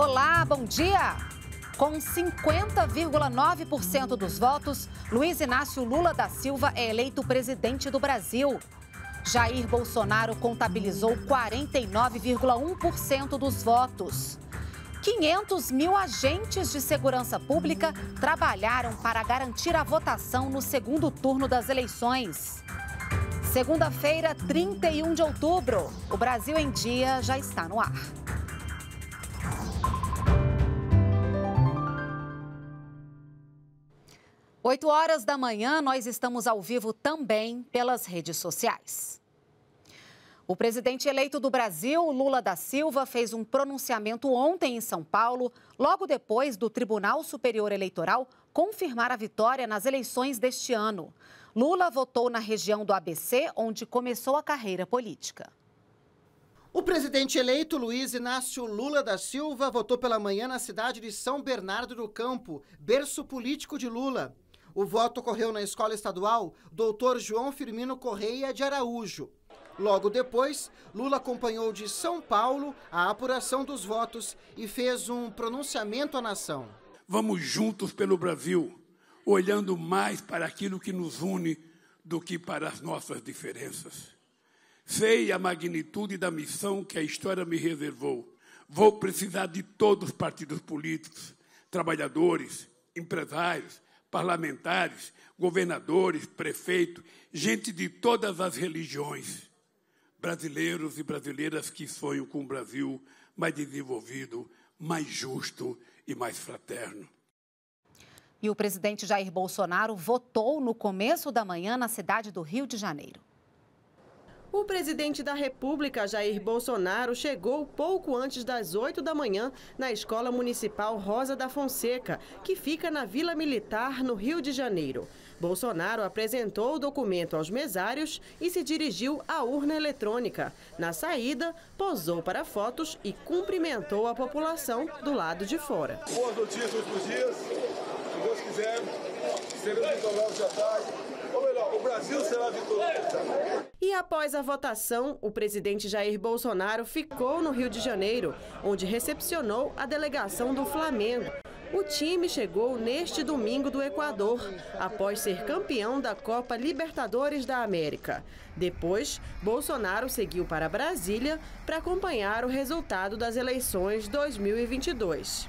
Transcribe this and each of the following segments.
Olá, bom dia! Com 50,9% dos votos, Luiz Inácio Lula da Silva é eleito presidente do Brasil. Jair Bolsonaro contabilizou 49,1% dos votos. 500 mil agentes de segurança pública trabalharam para garantir a votação no segundo turno das eleições. Segunda-feira, 31 de outubro. O Brasil em Dia já está no ar. 8 horas da manhã, nós estamos ao vivo também pelas redes sociais. O presidente eleito do Brasil, Lula da Silva, fez um pronunciamento ontem em São Paulo, logo depois do Tribunal Superior Eleitoral confirmar a vitória nas eleições deste ano. Lula votou na região do ABC, onde começou a carreira política. O presidente eleito Luiz Inácio Lula da Silva votou pela manhã na cidade de São Bernardo do Campo, berço político de Lula. O voto ocorreu na Escola Estadual Doutor João Firmino Correia de Araújo. Logo depois, Lula acompanhou de São Paulo a apuração dos votos e fez um pronunciamento à nação. Vamos juntos pelo Brasil, olhando mais para aquilo que nos une do que para as nossas diferenças. Sei a magnitude da missão que a história me reservou. Vou precisar de todos os partidos políticos, trabalhadores, empresários, parlamentares, governadores, prefeitos, gente de todas as religiões, brasileiros e brasileiras que sonham com um Brasil mais desenvolvido, mais justo e mais fraterno. E o presidente Jair Bolsonaro votou no começo da manhã na cidade do Rio de Janeiro. O presidente da República, Jair Bolsonaro, chegou pouco antes das 8 da manhã na Escola Municipal Rosa da Fonseca, que fica na Vila Militar, no Rio de Janeiro. Bolsonaro apresentou o documento aos mesários e se dirigiu à urna eletrônica. Na saída, posou para fotos e cumprimentou a população do lado de fora. Boas notícias dos dias. Se Deus quiser, seremos aprovados de ataque. Ou melhor, o Brasil será vitorioso. E após a votação, o presidente Jair Bolsonaro ficou no Rio de Janeiro, onde recepcionou a delegação do Flamengo. O time chegou neste domingo do Equador, após ser campeão da Copa Libertadores da América. Depois, Bolsonaro seguiu para Brasília para acompanhar o resultado das eleições 2022.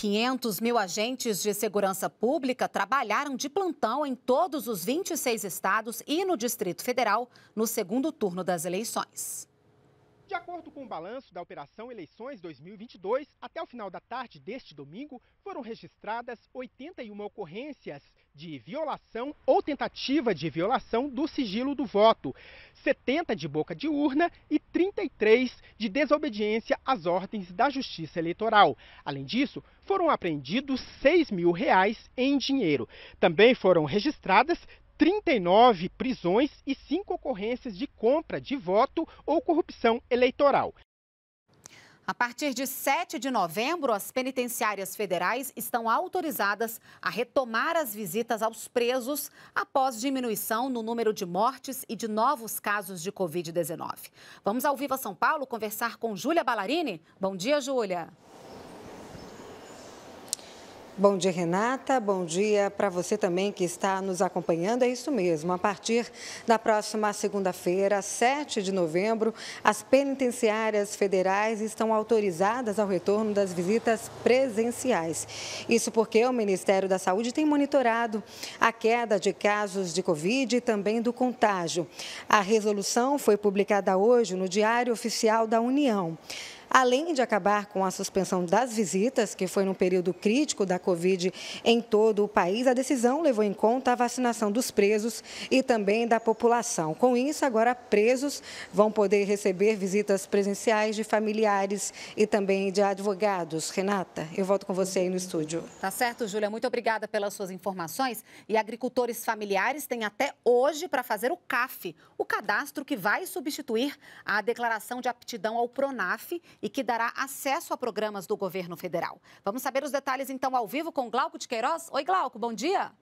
500 mil agentes de segurança pública trabalharam de plantão em todos os 26 estados e no Distrito Federal no segundo turno das eleições. De acordo com o balanço da Operação Eleições 2022, até o final da tarde deste domingo, foram registradas 81 ocorrências de violação ou tentativa de violação do sigilo do voto, 70 de boca de urna e 33 de desobediência às ordens da Justiça Eleitoral. Além disso, foram apreendidos 6 mil reais em dinheiro. Também foram registradas 39 prisões e 5 ocorrências de compra de voto ou corrupção eleitoral. A partir de 7 de novembro, as penitenciárias federais estão autorizadas a retomar as visitas aos presos após diminuição no número de mortes e de novos casos de Covid-19. Vamos ao Viva São Paulo conversar com Júlia Ballarini. Bom dia, Júlia. Bom dia, Renata. Bom dia para você também que está nos acompanhando. É isso mesmo. A partir da próxima segunda-feira, 7 de novembro, as penitenciárias federais estão autorizadas ao retorno das visitas presenciais. Isso porque o Ministério da Saúde tem monitorado a queda de casos de Covid e também do contágio. A resolução foi publicada hoje no Diário Oficial da União além de acabar com a suspensão das visitas, que foi num período crítico da Covid em todo o país, a decisão levou em conta a vacinação dos presos e também da população. Com isso, agora presos vão poder receber visitas presenciais de familiares e também de advogados. Renata, eu volto com você aí no estúdio. Tá certo, Júlia. Muito obrigada pelas suas informações. E agricultores familiares têm até hoje para fazer o CAF, o cadastro que vai substituir a declaração de aptidão ao PRONAF e que dará acesso a programas do governo federal. Vamos saber os detalhes então ao vivo com Glauco de Queiroz. Oi, Glauco, bom dia.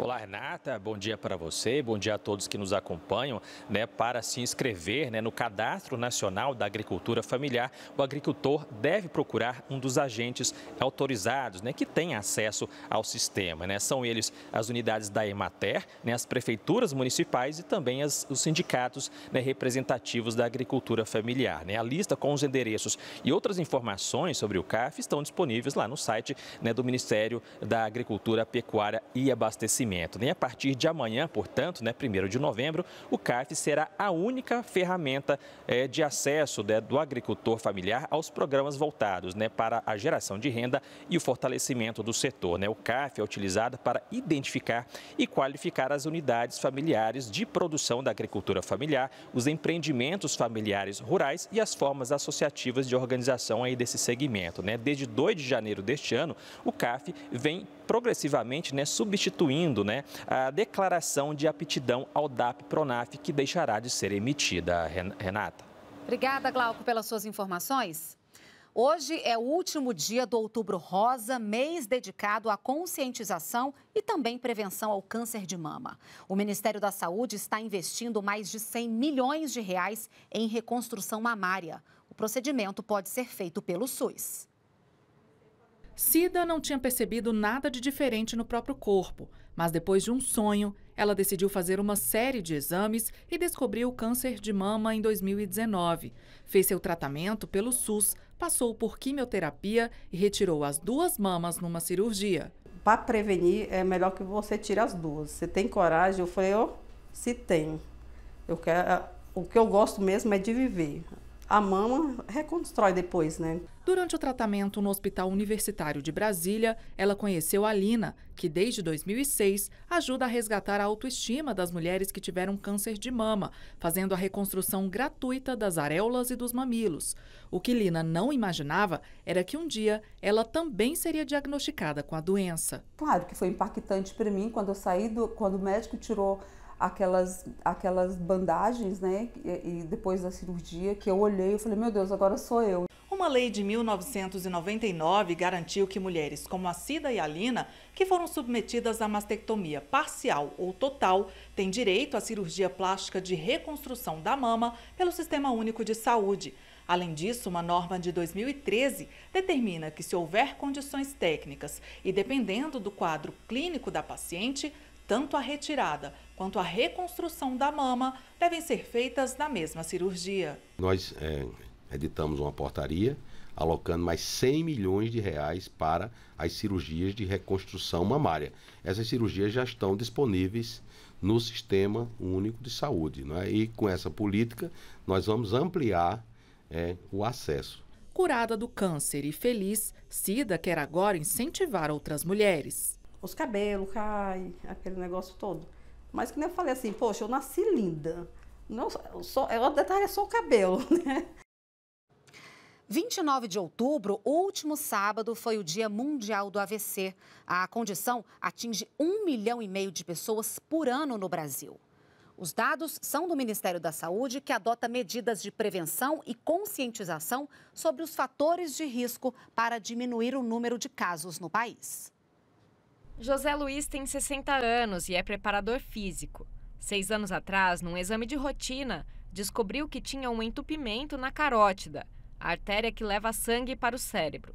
Olá, Renata. Bom dia para você, bom dia a todos que nos acompanham. Né, para se inscrever né, no Cadastro Nacional da Agricultura Familiar, o agricultor deve procurar um dos agentes autorizados né, que tem acesso ao sistema. Né? São eles as unidades da Emater, né, as prefeituras municipais e também as, os sindicatos né, representativos da agricultura familiar. Né? A lista com os endereços e outras informações sobre o CAF estão disponíveis lá no site né, do Ministério da Agricultura, Pecuária e Abastecimento. Nem a partir de amanhã, portanto, né, 1 de novembro, o CAF será a única ferramenta é, de acesso né, do agricultor familiar aos programas voltados né, para a geração de renda e o fortalecimento do setor. Né? O CAF é utilizado para identificar e qualificar as unidades familiares de produção da agricultura familiar, os empreendimentos familiares rurais e as formas associativas de organização aí desse segmento. Né? Desde 2 de janeiro deste ano, o CAF vem progressivamente né, substituindo né, a declaração de aptidão ao DAP-PRONAF, que deixará de ser emitida. Renata. Obrigada, Glauco, pelas suas informações. Hoje é o último dia do Outubro Rosa, mês dedicado à conscientização e também prevenção ao câncer de mama. O Ministério da Saúde está investindo mais de 100 milhões de reais em reconstrução mamária. O procedimento pode ser feito pelo SUS. Cida não tinha percebido nada de diferente no próprio corpo, mas depois de um sonho, ela decidiu fazer uma série de exames e descobriu câncer de mama em 2019. Fez seu tratamento pelo SUS, passou por quimioterapia e retirou as duas mamas numa cirurgia. Para prevenir, é melhor que você tire as duas. Você tem coragem? Eu falei, oh, se tem. Eu quero, o que eu gosto mesmo é de viver a mama reconstrói depois, né? Durante o tratamento no Hospital Universitário de Brasília, ela conheceu a Lina, que desde 2006 ajuda a resgatar a autoestima das mulheres que tiveram câncer de mama, fazendo a reconstrução gratuita das areolas e dos mamilos. O que Lina não imaginava era que um dia ela também seria diagnosticada com a doença. Claro que foi impactante para mim quando eu saí do, quando o médico tirou aquelas, aquelas bandagens, né? E, e depois da cirurgia, que eu olhei e falei, meu Deus, agora sou eu. Uma lei de 1999 garantiu que mulheres como a Cida e a Lina, que foram submetidas a mastectomia parcial ou total, têm direito à cirurgia plástica de reconstrução da mama pelo Sistema Único de Saúde. Além disso, uma norma de 2013 determina que, se houver condições técnicas e dependendo do quadro clínico da paciente, tanto a retirada quanto à reconstrução da mama devem ser feitas na mesma cirurgia. Nós é, editamos uma portaria alocando mais 100 milhões de reais para as cirurgias de reconstrução mamária. Essas cirurgias já estão disponíveis no Sistema Único de Saúde. Né? E com essa política, nós vamos ampliar é, o acesso. Curada do câncer e feliz, Cida quer agora incentivar outras mulheres. Os cabelos caem, aquele negócio todo. Mas que nem eu falei assim, poxa, eu nasci linda. Não, só, eu detalhe é só o cabelo, né? 29 de outubro, último sábado, foi o Dia Mundial do AVC. A condição atinge um milhão e meio de pessoas por ano no Brasil. Os dados são do Ministério da Saúde, que adota medidas de prevenção e conscientização sobre os fatores de risco para diminuir o número de casos no país. José Luiz tem 60 anos e é preparador físico. Seis anos atrás, num exame de rotina, descobriu que tinha um entupimento na carótida, a artéria que leva sangue para o cérebro.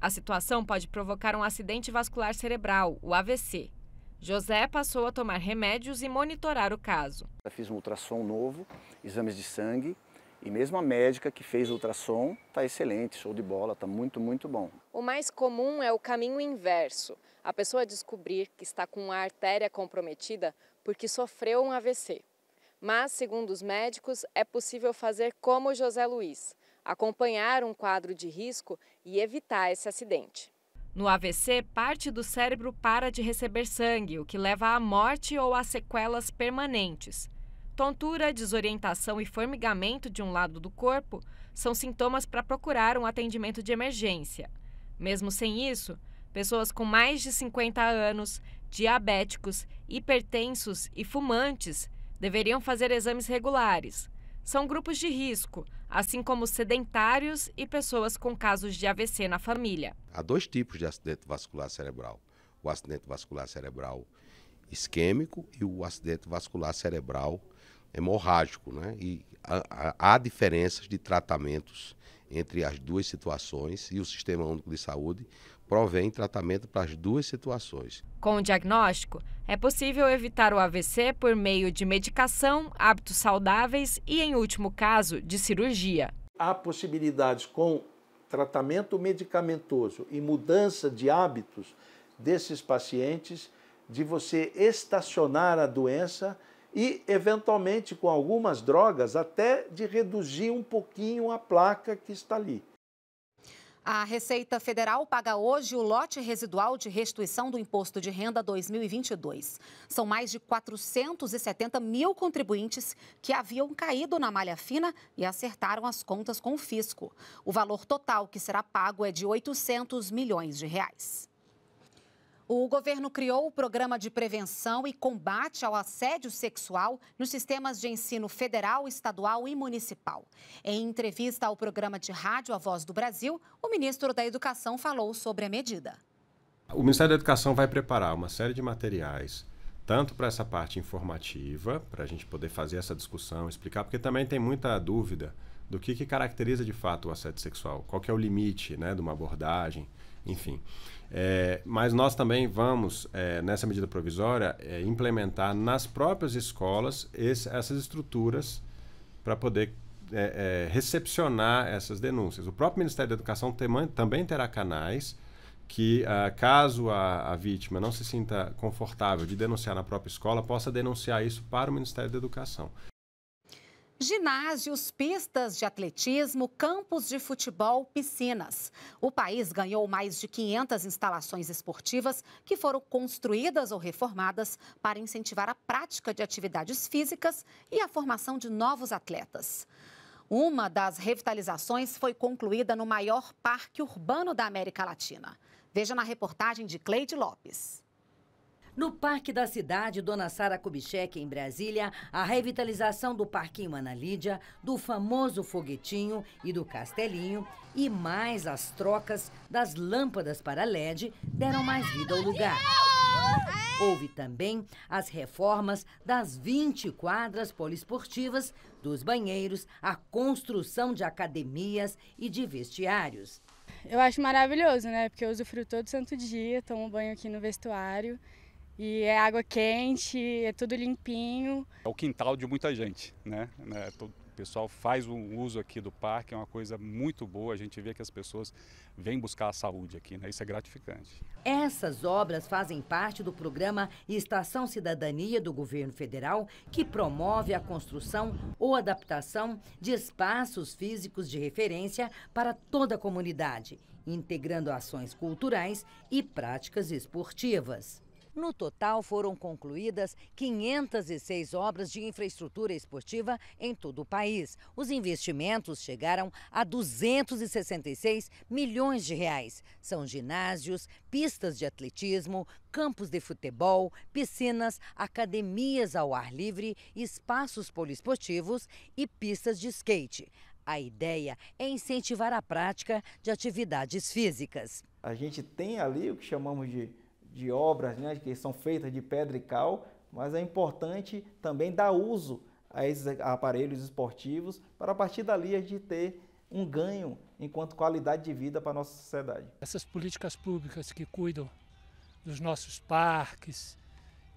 A situação pode provocar um acidente vascular cerebral, o AVC. José passou a tomar remédios e monitorar o caso. Eu fiz um ultrassom novo, exames de sangue e mesmo a médica que fez o ultrassom está excelente, show de bola, está muito, muito bom. O mais comum é o caminho inverso a pessoa descobrir que está com a artéria comprometida porque sofreu um AVC. Mas, segundo os médicos, é possível fazer como José Luiz, acompanhar um quadro de risco e evitar esse acidente. No AVC, parte do cérebro para de receber sangue, o que leva à morte ou a sequelas permanentes. Tontura, desorientação e formigamento de um lado do corpo são sintomas para procurar um atendimento de emergência. Mesmo sem isso, pessoas com mais de 50 anos, diabéticos, hipertensos e fumantes deveriam fazer exames regulares. São grupos de risco, assim como sedentários e pessoas com casos de AVC na família. Há dois tipos de acidente vascular cerebral: o acidente vascular cerebral isquêmico e o acidente vascular cerebral hemorrágico, né? E há diferenças de tratamentos entre as duas situações e o Sistema Único de Saúde provém tratamento para as duas situações. Com o diagnóstico, é possível evitar o AVC por meio de medicação, hábitos saudáveis e, em último caso, de cirurgia. Há possibilidades com tratamento medicamentoso e mudança de hábitos desses pacientes de você estacionar a doença e, eventualmente, com algumas drogas, até de reduzir um pouquinho a placa que está ali. A Receita Federal paga hoje o lote residual de restituição do Imposto de Renda 2022. São mais de 470 mil contribuintes que haviam caído na malha fina e acertaram as contas com o fisco. O valor total que será pago é de 800 milhões de reais. O governo criou o Programa de Prevenção e Combate ao Assédio Sexual nos sistemas de ensino federal, estadual e municipal. Em entrevista ao programa de rádio A Voz do Brasil, o ministro da Educação falou sobre a medida. O Ministério da Educação vai preparar uma série de materiais, tanto para essa parte informativa, para a gente poder fazer essa discussão, explicar, porque também tem muita dúvida do que, que caracteriza de fato o assédio sexual, qual é o limite né, de uma abordagem enfim. É, mas nós também vamos, é, nessa medida provisória, é, implementar nas próprias escolas esse, essas estruturas para poder é, é, recepcionar essas denúncias. O próprio Ministério da Educação tem, também terá canais que, ah, caso a, a, vítima não se sinta confortável de denunciar na própria escola, possa denunciar isso para o Ministério da Educação. Ginásios, pistas de atletismo, campos de futebol, piscinas. O país ganhou mais de 500 instalações esportivas que foram construídas ou reformadas para incentivar a prática de atividades físicas e a formação de novos atletas. Uma das revitalizações foi concluída no maior parque urbano da América Latina. Veja na reportagem de Cleide Lopes. No Parque da Cidade, Dona Sara Kubitschek, em Brasília, a revitalização do Parquinho Ana Lídia, do famoso Foguetinho e do Castelinho, e mais as trocas das lâmpadas para LED, deram mais vida ao lugar. Houve também as reformas das 20 quadras poliesportivas, dos banheiros, a construção de academias e de vestiários. Eu acho maravilhoso, né? Porque eu usufruo todo santo dia, tomo banho aqui no vestuário. E é água quente, é tudo limpinho. É o quintal de muita gente, né? É, o pessoal faz um uso aqui do parque, é uma coisa muito boa. A gente vê que as pessoas vêm buscar a saúde aqui, né? Isso é gratificante. Essas obras fazem parte do programa Estação Cidadania do governo federal, que promove a construção ou adaptação de espaços físicos de referência para toda a comunidade, integrando ações culturais e práticas esportivas. No total, foram concluídas 506 obras de infraestrutura esportiva em todo o país. Os investimentos chegaram a 266 milhões de reais. São ginásios, pistas de atletismo, campos de futebol, piscinas, academias ao ar livre, espaços poliesportivos e pistas de skate. A ideia é incentivar a prática de atividades físicas. A gente tem ali o que chamamos de de obras né, que são feitas de pedra e cal, mas é importante também dar uso a esses aparelhos esportivos para a partir dali a gente ter um ganho enquanto qualidade de vida para a nossa sociedade. Essas políticas públicas que cuidam dos nossos parques,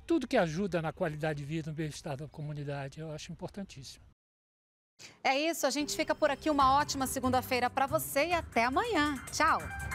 tudo que ajuda na qualidade de vida, no bem-estar da comunidade, eu acho importantíssimo. É isso, a gente fica por aqui. Uma ótima segunda-feira para você e até amanhã. Tchau!